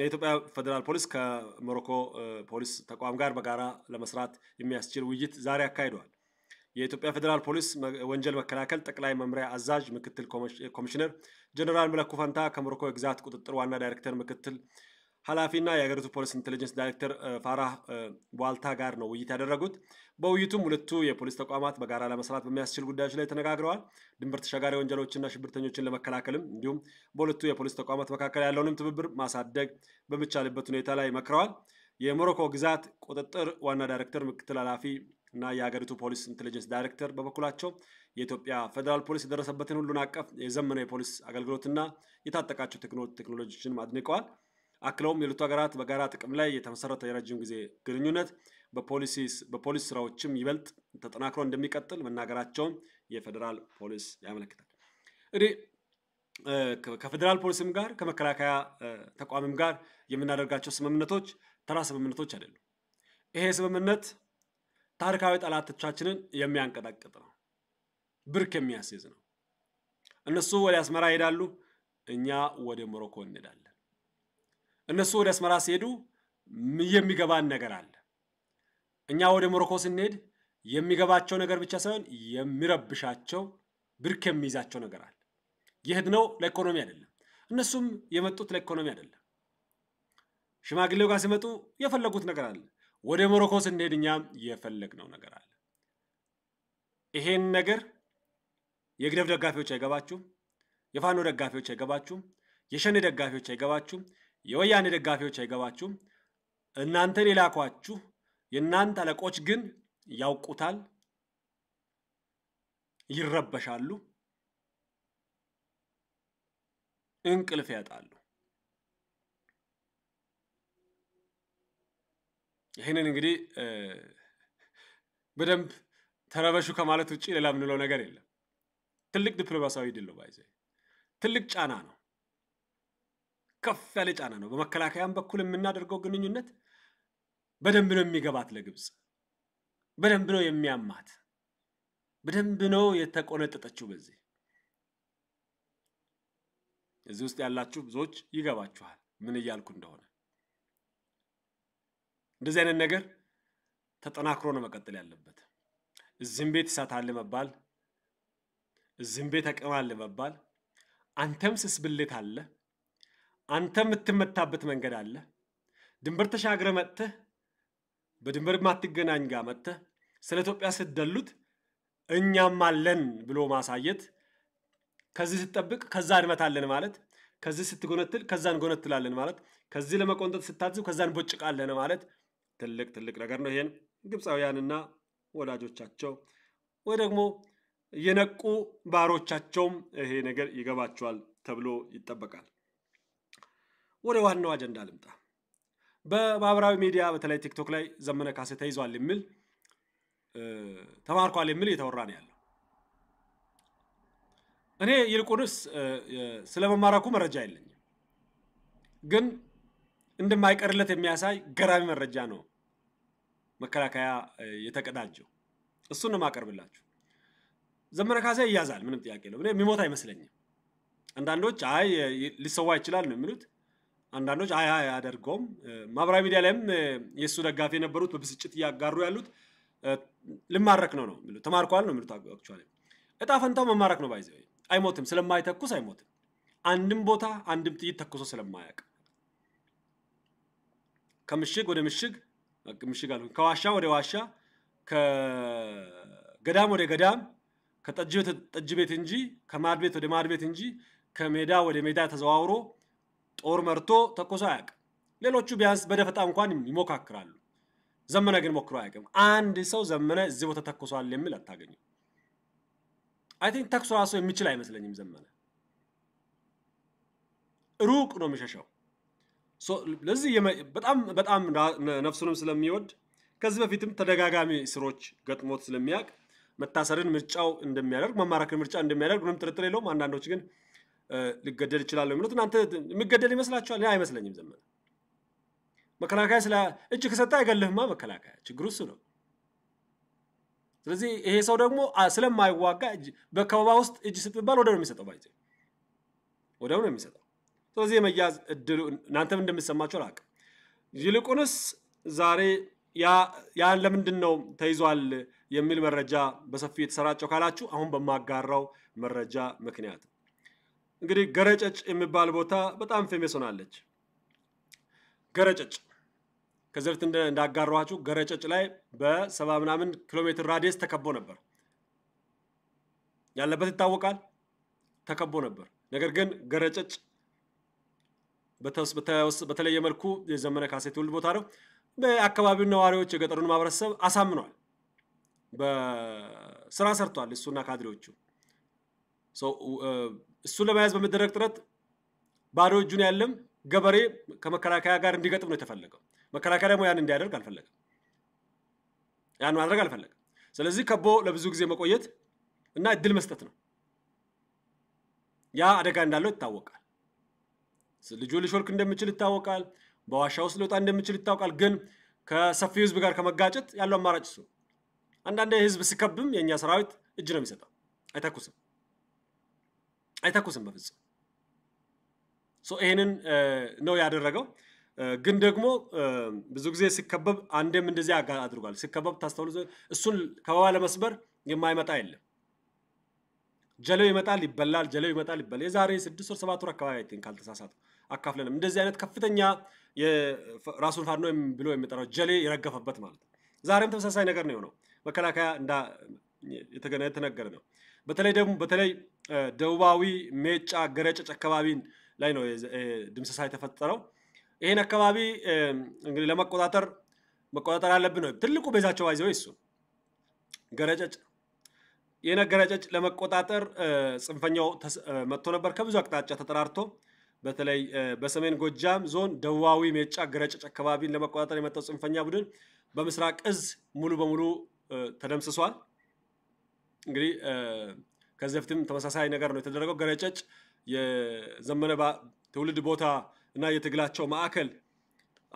የኢትዮጵያ ፌዴራል ፖሊስ ከሞሮኮ ፖሊስ ተቋም ጋር በጋራ ለመስራት የሚያስችል ውይይት ዛሬ አካሂደዋል። የኢትዮጵያ ፌዴራል ፖሊስ ወንጀል መከላከል ጠቅላይ መምሪያ አዛዥ ምክትል ኮሚሽነር ጀኔራል መለኩ ፈንታ ከሞሮኮ የግዛት ቁጥጥር ዋና ዳይሬክተር ምክትል ኃላፊና የሀገሪቱ ፖሊስ ኢንቴሊጀንስ ዳይሬክተር ፋራህ ዋልታ ጋር ነው ውይይት ያደረጉት። በውይይቱም ሁለቱ የፖሊስ ተቋማት በጋራ ለመስራት በሚያስችል ጉዳዮች ላይ ተነጋግረዋል። ድንበር ተሻጋሪ ወንጀሎችና ሽብርተኞችን ለመከላከልም እንዲሁም በሁለቱ የፖሊስ ተቋማት መካከል ያለውንም ትብብር ማሳደግ በሚቻልበት ሁኔታ ላይ መክረዋል። የሞሮኮ ግዛት ቁጥጥር ዋና ዳይሬክተር ምክትል ኃላፊ እና የሀገሪቱ ፖሊስ ኢንቴሊጀንስ ዳይሬክተር በበኩላቸው የኢትዮጵያ ፌዴራል ፖሊስ የደረሰበትን ሁሉን አቀፍ የዘመነ የፖሊስ አገልግሎትና የታጠቃቸው ቴክኖሎጂዎችን አድንቀዋል። አክለውም የሁለቱ ሀገራት በጋራ ጥቅም ላይ የተመሰረተ የረጅም ጊዜ ግንኙነት በፖሊሲ ስራዎችም ይበልጥ ተጠናክሮ እንደሚቀጥል መናገራቸውን የፌዴራል ፖሊስ ያመለክታል። እንግዲህ ከፌዴራል ፖሊስም ጋር ከመከላከያ ተቋምም ጋር የምናደርጋቸው ስምምነቶች ተራ ስምምነቶች አይደሉም። ይሄ ስምምነት ታሪካዊ ጠላቶቻችንን የሚያንቀጣቅጥ ነው፣ ብርክ የሚያስይዝ ነው። እነሱ ወደ አስመራ ይሄዳሉ፣ እኛ ወደ ሞሮኮ እንሄዳለን። እነሱ ወደ አስመራ ሲሄዱ የሚገባን ነገር አለ። እኛ ወደ ሞሮኮ ስንሄድ የሚገባቸው ነገር ብቻ ሳይሆን የሚረብሻቸው ብርክ የሚይዛቸው ነገር አለ። የሄድነው ለኢኮኖሚ አይደለም፣ እነሱም የመጡት ለኢኮኖሚ አይደለም። ሽማግሌው ጋር ሲመጡ የፈለጉት ነገር አለ። ወደ ሞሮኮ ስንሄድ እኛም የፈለግነው ነገር አለ። ይሄን ነገር የግደብ ደጋፊዎች አይገባችሁም፣ የፋኖ ደጋፊዎች አይገባችሁም፣ የሸኔ ደጋፊዎች አይገባችሁም፣ የወያኔ ደጋፊዎች አይገባችሁም። እናንተን የላኳችሁ የእናንተ አለቆች ግን ያውቁታል፣ ይረበሻሉ፣ እንቅልፍ ያጣሉ። ይህንን እንግዲህ በደንብ ተረበሹ ከማለት ውጭ ሌላ የምንለው ነገር የለም። ትልቅ ዲፕሎማሲያዊ ድል ነው። ባይዘ ትልቅ ጫና ነው። ከፍ ያለ ጫና ነው። በመከላከያም በኩል የምናደርገው ግንኙነት በደንብ ነው የሚገባት ለግብፅ፣ በደንብ ነው የሚያማት፣ በደንብ ነው የተቆነጠጠችው። በዚህ እዚህ ውስጥ ያላችሁ ብዙዎች ይገባችኋል ምን እያልኩ እንደሆነ። እንደዚህ አይነት ነገር ተጠናክሮ ነው መቀጠል ያለበት። እዚህም ቤት እሳት አለ መባል፣ እዚህም ቤት አቅም አለ መባል፣ አንተም ስስብልት አለ አንተ የምትመታበት መንገድ አለ። ድንበር ተሻግረ መጥተህ በድንበር ማትገናኝ ጋር መጥተህ ስለ ኢትዮጵያ ስትደሉት እኛም አለን ብሎ ማሳየት፣ ከዚህ ስትጠብቅ ከዛ እንመታለን ማለት፣ ከዚህ ስትጎነትል ከዛ እንጎነትላለን ማለት፣ ከዚህ ለመቆንጠጥ ስታዝብ ከዛ እንቦጭቃለን ማለት ትልቅ ትልቅ ነገር ነው። ይሄን ግብፃውያንና ወዳጆቻቸው ወይ ደግሞ የነቁ ባሮቻቸውም ይሄ ነገር ይገባቸዋል ተብሎ ይጠበቃል። ወደ ዋናው አጀንዳ ልምጣ። በማህበራዊ ሚዲያ በተለይ ቲክቶክ ላይ ዘመነ ካሴ ተይዟል የሚል ተማርኳል የሚል እየተወራ ነው ያለው። እኔ ይልቁንስ ስለ መረጃ የለኝም፣ ግን እንደማይቀርለት የሚያሳይ ገራሚ መረጃ ነው መከላከያ የተቀዳጀው። እሱን ነው የማቀርብላችሁ። ዘመነ ካሴ ይያዛል፣ ምንም ጥያቄ የለውም። እኔ የሚሞት አይመስለኝም። አንዳንዶች አይ ሊሰዋ ይችላል ነው የሚሉት። አንዳንዶች አያ አያደርገውም። ማህበራዊ ሚዲያ ላይም የእሱ ደጋፊ የነበሩት በብስጭት እያጋሩ ያሉት ልማረክ ነው ነው የሚሉት ተማርኳል ነው የሚሉት። አክቹዋሊ እጣ ፈንታው መማረክ ነው። ባይዘ አይሞትም፣ ስለማይተኩስ አይሞትም። አንድም ቦታ አንድም ጥይት ተኩሶ ስለማያውቅ ከምሽግ ወደ ምሽግ ምሽግ አልኩኝ፣ ከዋሻ ወደ ዋሻ፣ ከገዳም ወደ ገዳም፣ ከጠጅ ቤት እንጂ ከማድ ቤት ወደ ማድ ቤት እንጂ ከሜዳ ወደ ሜዳ ተዘዋውሮ ጦር መርቶ ተኮሶ አያውቅም። ሌሎቹ ቢያንስ በደፈጣ እንኳን ይሞካክራሉ። ዘመነ ግን ሞክሮ አያውቅም። አንድ ሰው ዘመነ እዚህ ቦታ ተኮሷል የሚል አታገኙም። አይ ቲንክ ተኩሶ ራሱ የሚችል አይመስለኝም። ዘመነ ሩቅ ነው የሚሸሸው። ለዚህ በጣም በጣም ነፍሱንም ስለሚወድ ከዚህ በፊትም ተደጋጋሚ ስሮች ገጥሞት ስለሚያውቅ መታሰርን ምርጫው እንደሚያደርግ መማረክን ምርጫ እንደሚያደርግ ምንም ጥርጥር የለውም። አንዳንዶች ግን ልገደል እችላለሁ የሚሉት እናንተ የሚገደል ይመስላችኋል? አይመስለኝም። ዘመነ መከላከያ ስለ እጅ ከሰጠ አይገልህማ። መከላከያ ችግሩ እሱ ነው። ስለዚህ ይሄ ሰው ደግሞ ስለማይዋጋ በከበባ ውስጥ እጅ ስትባል ወደ ነው የሚሰጠው፣ ባይዜ ወደ ነው የሚሰጠው። ስለዚህ የመያዝ እድሉ እናንተም እንደሚሰማቸው ላቅ ይልቁንስ ዛሬ ያን ለምንድን ነው ተይዟል የሚል መረጃ በሰፊ የተሰራጨው ካላችሁ አሁን በማጋራው መረጃ ምክንያት እንግዲህ ገረጨጭ የሚባል ቦታ በጣም ፌሜስ ሆናለች። ገረጨጭ ከዚህ በፊት እንዳጋሯችሁ ገረጨጭ ላይ በሰባ ምናምን ኪሎ ሜትር ራዲየስ ተከቦ ነበር ያለበት ይታወቃል። ተከቦ ነበር። ነገር ግን ገረጨጭ በተለየ መልኩ የዘመነ ካሴ ትውልድ ቦታ ነው። በአካባቢው ነዋሪዎች የገጠሩን ማህበረሰብ አሳምነዋል። በስራ ሰርቷል እሱና ካድሬዎቹ እሱን ለመያዝ በሚደረግ ጥረት ባዶ እጁን ያለም ገበሬ ከመከላከያ ጋር እንዲገጥም ነው የተፈለገው። መከላከያ ደግሞ ያን እንዲያደርግ አልፈለገም። ያን ማድረግ አልፈለገም። ስለዚህ ከቦ ለብዙ ጊዜ መቆየት እና እድል መስጠት ነው። ያ አደጋ እንዳለው ይታወቃል። ልጁ ሊሾልክ እንደሚችል ይታወቃል። በዋሻ ውስጥ ሊወጣ እንደሚችል ይታወቃል። ግን ከሰፊ ህዝብ ጋር ከመጋጨት ያለው አማራጭ እሱ። አንዳንድ ህዝብ ሲከብም የእኛ ሰራዊት እጅ ነው የሚሰጠው፣ አይተኩስም። አይተኩስም በፍጹም። ይህንን ነው ያደረገው። ግን ደግሞ ብዙ ጊዜ ሲከበብ አንዴም እንደዚህ አድርጓል። ሲከበብ ታስተውሉ። እሱን ከበባ ለመስበር የማይመጣ የለም። ጀለው ይመጣል ይበላል፣ ጀለው ይመጣል ይበላል። የዛሬ ስድስት ወር ሰባት ወር አካባቢ አይን ካልተሳሳቱ አካፍለንም እንደዚህ አይነት ከፍተኛ ራሱን ፋኖ ብሎ የሚጠራው ጀሌ የረገፈበት ማለት ነው። ዛሬም ተመሳሳይ ነገር ነው የሆነው። መከላከያ እንዳ የተገነ የተነገረ ነው። በተለይ ደግሞ በተለይ ደቡባዊ ሜጫ ገረጨጭ አካባቢን ላይ ነው ድምሰሳ የተፈጠረው። ይህን አካባቢ እንግዲህ ለመቆጣጠር መቆጣጠር አለብን ነው ትልቁ ቤዛቸው ይዘው ይሱ ገረጨጭ ይህን ገረጨጭ ለመቆጣጠር ጽንፈኛው መጥቶ ነበር ከብዙ አቅጣጫ ተጠራርቶ በተለይ በሰሜን ጎጃም ዞን ደቡባዊ ሜጫ ገረጨጭ አካባቢን ለመቆጣጠር የመጣው ጽንፈኛ ቡድን በምስራቅ እዝ ሙሉ በሙሉ ተደምስሷል። እንግዲህ ከዚህ በፊትም ተመሳሳይ ነገር ነው የተደረገው። ገረጨጭ የዘመነ ትውልድ ቦታ እና የትግላቸው ማዕከል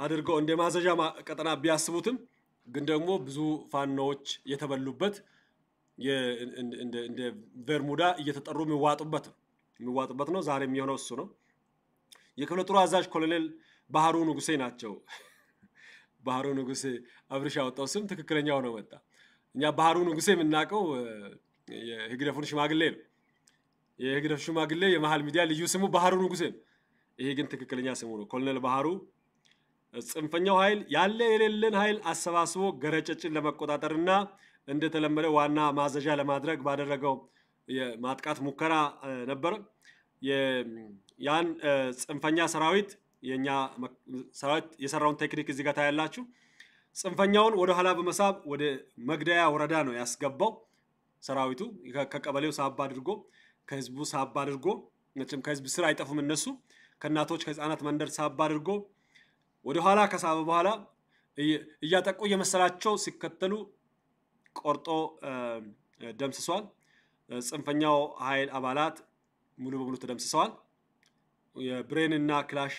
አድርገው እንደ ማዘዣ ቀጠና ቢያስቡትም ግን ደግሞ ብዙ ፋኖዎች የተበሉበት እንደ ቨርሙዳ እየተጠሩ የሚዋጡበት የሚዋጡበት ነው። ዛሬ የሚሆነው እሱ ነው። የክፍለ ጦሩ አዛዥ ኮሎኔል ባህሩ ንጉሴ ናቸው። [LAUGHS] ባህሩ ንጉሴ አብርሻ ያወጣው ስም ትክክለኛው ነው መጣ እኛ ባህሩ ንጉሴ የምናውቀው የህግደፉን ሽማግሌ ነው። የህግደፍ ሽማግሌ የመሀል ሚዲያ ልዩ ስሙ ባህሩ ንጉሴ ነው። ይሄ ግን ትክክለኛ ስሙ ነው። ኮሎኔል ባህሩ ጽንፈኛው ኃይል ያለ የሌለን ኃይል አሰባስቦ ገረጨጭን ለመቆጣጠርና እንደተለመደ ዋና ማዘዣ ለማድረግ ባደረገው የማጥቃት ሙከራ ነበር። ያን ጽንፈኛ ሰራዊት የእኛ ሰራዊት የሰራውን ቴክኒክ እዚህ ጋር ታያላችሁ። ጽንፈኛውን ወደ ኋላ በመሳብ ወደ መግደያ ወረዳ ነው ያስገባው። ሰራዊቱ ከቀበሌው ሳባ አድርጎ ከህዝቡ ሳባ አድርጎ መቼም ከህዝብ ስር አይጠፉም እነሱ ከእናቶች ከህፃናት መንደር ሳባ አድርጎ ወደኋላ ከሳበ በኋላ እያጠቁ እየመሰላቸው ሲከተሉ ቆርጦ ደምስሰዋል። ጽንፈኛው ኃይል አባላት ሙሉ በሙሉ ተደምስሰዋል። የብሬን እና ክላሽ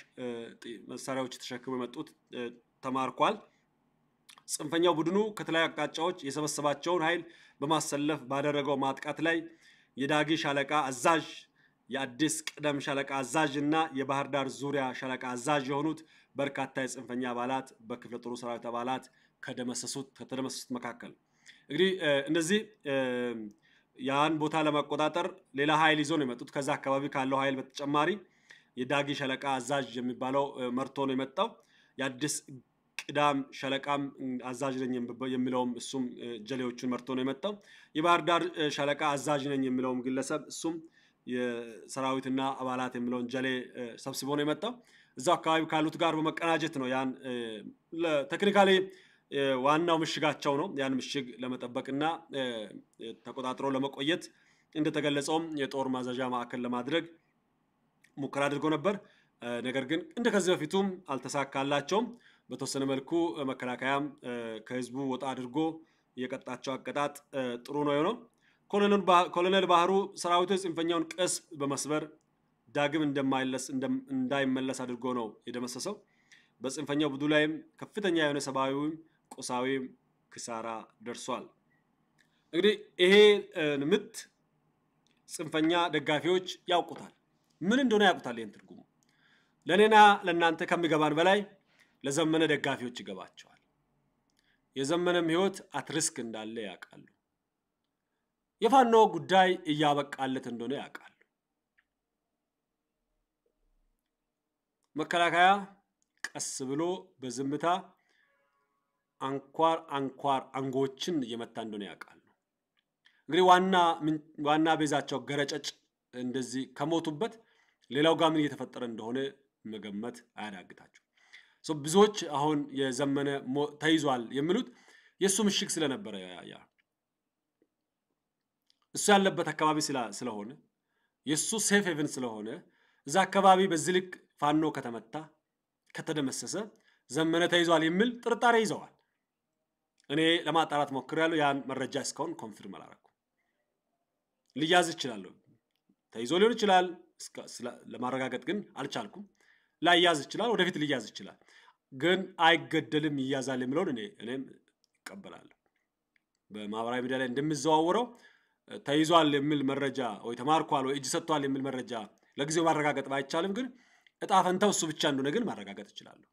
መሳሪያዎች ተሸክሞ የመጡት ተማርኳል። ጽንፈኛው ቡድኑ ከተለያዩ አቅጣጫዎች የሰበሰባቸውን ኃይል በማሰለፍ ባደረገው ማጥቃት ላይ የዳጊ ሻለቃ አዛዥ፣ የአዲስ ቅደም ሻለቃ አዛዥ እና የባህር ዳር ዙሪያ ሻለቃ አዛዥ የሆኑት በርካታ የጽንፈኛ አባላት በክፍለ ጦሩ ሰራዊት አባላት ከደመሰሱት ከተደመሰሱት መካከል እንግዲህ እነዚህ ያን ቦታ ለመቆጣጠር ሌላ ኃይል ይዞ ነው የመጡት። ከዛ አካባቢ ካለው ኃይል በተጨማሪ የዳጊ ሻለቃ አዛዥ የሚባለው መርቶ ነው የመጣው። የአዲስ ቅዳም ሸለቃም አዛዥ ነኝ የሚለውም እሱም ጀሌዎቹን መርቶ ነው የመጣው። የባህር ዳር ሸለቃ አዛዥ ነኝ የሚለውም ግለሰብ እሱም የሰራዊትና አባላት የሚለውን ጀሌ ሰብስቦ ነው የመጣው። እዛው አካባቢ ካሉት ጋር በመቀናጀት ነው ያን ቴክኒካሊ ዋናው ምሽጋቸው ነው። ያን ምሽግ ለመጠበቅና ተቆጣጥሮ ለመቆየት እንደተገለጸውም የጦር ማዘዣ ማዕከል ለማድረግ ሙከራ አድርጎ ነበር። ነገር ግን እንደ ከዚህ በፊቱም አልተሳካላቸውም። በተወሰነ መልኩ መከላከያም ከህዝቡ ወጣ አድርጎ የቀጣቸው አቀጣጥ ጥሩ ነው የሆነው። ኮሎኔል ባህሩ ሰራዊቱ የጽንፈኛውን ቅስ በመስበር ዳግም እንዳይመለስ አድርጎ ነው የደመሰሰው። በጽንፈኛው ቡድኑ ላይም ከፍተኛ የሆነ ሰብአዊም ቁሳዊም ክሳራ ደርሷል። እንግዲህ ይሄ ምት ጽንፈኛ ደጋፊዎች ያውቁታል፣ ምን እንደሆነ ያውቁታል። ይህን ትርጉሙ ለእኔና ለእናንተ ከሚገባን በላይ ለዘመነ ደጋፊዎች ይገባቸዋል። የዘመነም ህይወት አትሪስክ እንዳለ ያውቃሉ። የፋኖ ጉዳይ እያበቃለት እንደሆነ ያውቃሉ። መከላከያ ቀስ ብሎ በዝምታ አንኳር አንኳር አንጎችን እየመታ እንደሆነ ያውቃሉ። እንግዲህ ዋና ዋና ቤዛቸው ገረጨጭ እንደዚህ ከሞቱበት ሌላው ጋር ምን እየተፈጠረ እንደሆነ መገመት አያዳግታቸው። ብዙዎች አሁን የዘመነ ተይዟል የሚሉት የእሱ ምሽግ ስለነበረ ያ እሱ ያለበት አካባቢ ስለሆነ የእሱ ሴፍ ሄቨን ስለሆነ እዛ አካባቢ በዚህ ልክ ፋኖ ከተመታ ከተደመሰሰ ዘመነ ተይዟል የሚል ጥርጣሬ ይዘዋል። እኔ ለማጣራት ያለው ያን መረጃ እስካሁን ኮንፊርም አላረኩ። ልያዝ እችላለሁ፣ ተይዞ ሊሆን ይችላል። ለማረጋገጥ ግን አልቻልኩም። ላያዝ ይችላል፣ ወደፊት ልያዝ ይችላል። ግን አይገደልም ይያዛል የሚለውን እኔ እኔም ይቀበላለሁ። በማህበራዊ ሚዲያ ላይ እንደሚዘዋወረው ተይዟል የሚል መረጃ ወይ ተማርኳል ወይ እጅ ሰጥቷል የሚል መረጃ ለጊዜው ማረጋገጥ ባይቻልም ግን እጣ ፈንታው እሱ ብቻ እንደሆነ ግን ማረጋገጥ እችላለሁ።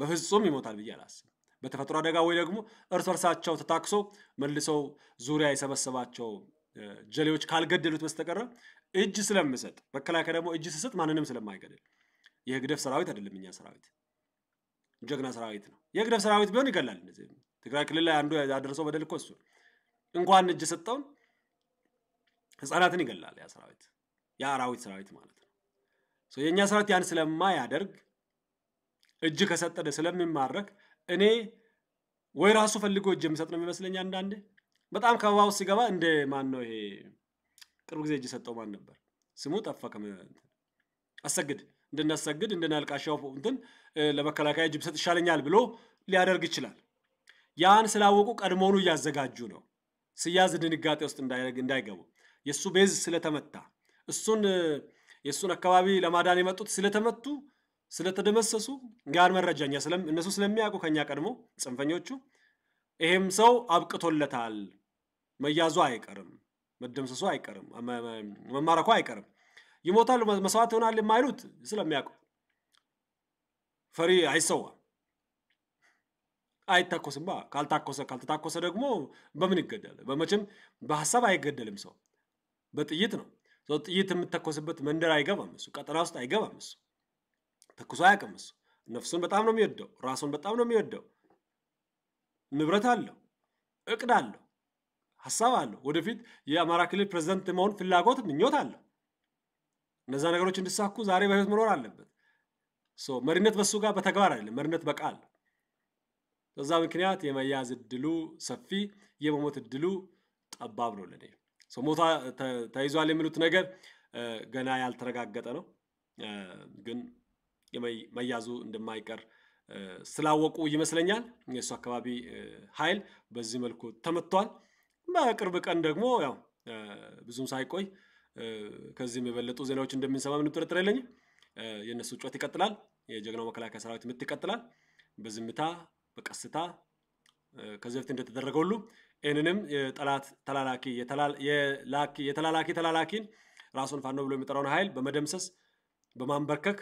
በፍጹም ይሞታል ብዬ አላስብም። በተፈጥሮ አደጋ ወይ ደግሞ እርስ በርሳቸው ተታክሶ መልሰው ዙሪያ የሰበሰባቸው ጀሌዎች ካልገደሉት በስተቀረ እጅ ስለምሰጥ መከላከያ ደግሞ እጅ ስሰጥ ማንንም ስለማይገድል የግደፍ ሰራዊት አይደለም እኛ ሰራዊት ጀግና ሰራዊት ነው። የግደብ ሰራዊት ቢሆን ይገላል። ትግራይ ክልል ላይ አንዱ ያደረሰው በደል እኮ እሱ እንኳን እጅ ሰጠውን ህፃናትን ይገላል። ያ ሰራዊት የአራዊት ሰራዊት ማለት ነው። የእኛ ሰራዊት ያን ስለማያደርግ እጅ ከሰጠደ ስለሚማረክ እኔ ወይ ራሱ ፈልጎ እጅ የሚሰጥ ነው የሚመስለኝ። አንዳንዴ በጣም ከበባ ውስጥ ሲገባ እንደ ማን ነው ይሄ ቅርብ ጊዜ እጅ ሰጠው ማን ነበር ስሙ ጠፋ። አሰግድ እንድናሰግድ እንድናልቃሻው እንትን ለመከላከያ እጅ ብሰጥ ይሻለኛል ብሎ ሊያደርግ ይችላል። ያን ስላወቁ ቀድሞውኑ እያዘጋጁ ነው። ስያዝ ድንጋጤ ውስጥ እንዳይገቡ የእሱ ቤዝ ስለተመታ እሱን የእሱን አካባቢ ለማዳን የመጡት ስለተመቱ ስለተደመሰሱ ጋር መረጃ እኛ እነሱ ስለሚያውቁ ከኛ ቀድሞ ጽንፈኞቹ ይሄም ሰው አብቅቶለታል፣ መያዙ አይቀርም፣ መደምሰሱ አይቀርም፣ መማረኩ አይቀርም፣ ይሞታል፣ መስዋዕት ይሆናል የማይሉት ስለሚያውቁ ፈሪ አይሰዋም፣ አይታኮስም። ካልታኮሰ ካልተታኮሰ ደግሞ በምን ይገደል? በመቼም በሀሳብ አይገደልም። ሰው በጥይት ነው። ጥይት የምተኮስበት መንደር አይገባም። እሱ ቀጠና ውስጥ አይገባም። እሱ ተኩሶ አያውቅም። እሱ ነፍሱን በጣም ነው የሚወደው። ራሱን በጣም ነው የሚወደው። ንብረት አለው፣ እቅድ አለው፣ ሀሳብ አለው። ወደፊት የአማራ ክልል ፕሬዚደንት መሆን ፍላጎት ምኞት አለው። እነዛ ነገሮች እንዲሳኩ ዛሬ በህይወት መኖር አለበት። መሪነት በሱ ጋር በተግባር አይደለም፣ መሪነት በቃል በዛ ምክንያት የመያዝ እድሉ ሰፊ፣ የመሞት እድሉ ጠባብ ነው። ለኔ ሞታ ተይዟል የሚሉት ነገር ገና ያልተረጋገጠ ነው። ግን መያዙ እንደማይቀር ስላወቁ ይመስለኛል የእሱ አካባቢ ኃይል በዚህ መልኩ ተመቷል። በቅርብ ቀን ደግሞ ያው ብዙም ሳይቆይ ከዚህም የበለጡ ዜናዎች እንደምንሰማ ምንም ጥርጥር የለኝም። የእነሱ ጩኸት ይቀጥላል። የጀግናው መከላከያ ሰራዊት ምት ይቀጥላል። በዝምታ በቀስታ ከዚህ በፊት እንደተደረገ ሁሉ ይህንንም የጠላት ተላላኪ የተላላኪ ተላላኪን ራሱን ፋኖ ብሎ የሚጠራውን ኃይል በመደምሰስ በማንበርከክ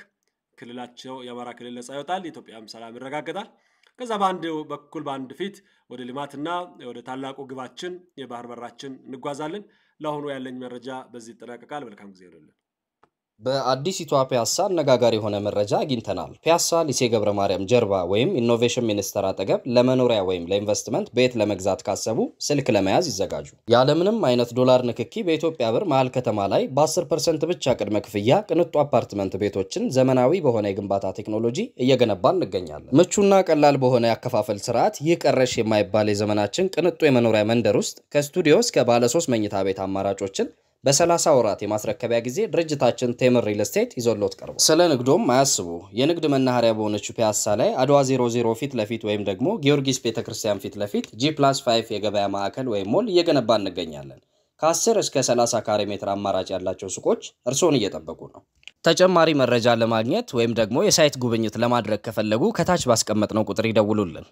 ክልላቸው የአማራ ክልል ነጻ ይወጣል። ኢትዮጵያም ሰላም ይረጋገጣል። ከዛ በአንድ በኩል በአንድ ፊት ወደ ልማትና ወደ ታላቁ ግባችን የባህር በራችን እንጓዛለን። ለአሁኑ ያለኝ መረጃ በዚህ ይጠናቀቃል። መልካም ጊዜ ይሆንልን። በአዲሲቷ ፒያሳ አነጋጋሪ የሆነ መረጃ አግኝተናል። ፒያሳ ሊሴ ገብረ ማርያም ጀርባ ወይም ኢኖቬሽን ሚኒስቴር አጠገብ ለመኖሪያ ወይም ለኢንቨስትመንት ቤት ለመግዛት ካሰቡ ስልክ ለመያዝ ይዘጋጁ። ያለምንም አይነት ዶላር ንክኪ በኢትዮጵያ ብር መሀል ከተማ ላይ በ10 ፐርሰንት ብቻ ቅድመ ክፍያ ቅንጡ አፓርትመንት ቤቶችን ዘመናዊ በሆነ የግንባታ ቴክኖሎጂ እየገነባ እንገኛለን። ምቹና ቀላል በሆነ ያከፋፈል ስርዓት ይህ ቀረሽ የማይባል የዘመናችን ቅንጡ የመኖሪያ መንደር ውስጥ ከስቱዲዮ እስከ ባለሶስት መኝታ ቤት አማራጮችን በ30 ወራት የማስረከቢያ ጊዜ ድርጅታችን ቴምር ሪል ስቴት ይዞሎት ቀርቧል። ስለ ንግዶም አያስቡ። የንግድ መናኸሪያ በሆነችው ፒያሳ ላይ አድዋ 00 ፊት ለፊት ወይም ደግሞ ጊዮርጊስ ቤተክርስቲያን ፊት ለፊት ጂ ፕላስ 5 የገበያ ማዕከል ወይም ሞል እየገነባ እንገኛለን። ከ10 እስከ 30 ካሬ ሜትር አማራጭ ያላቸው ሱቆች እርስዎን እየጠበቁ ነው። ተጨማሪ መረጃ ለማግኘት ወይም ደግሞ የሳይት ጉብኝት ለማድረግ ከፈለጉ ከታች ባስቀመጥነው ቁጥር ይደውሉልን።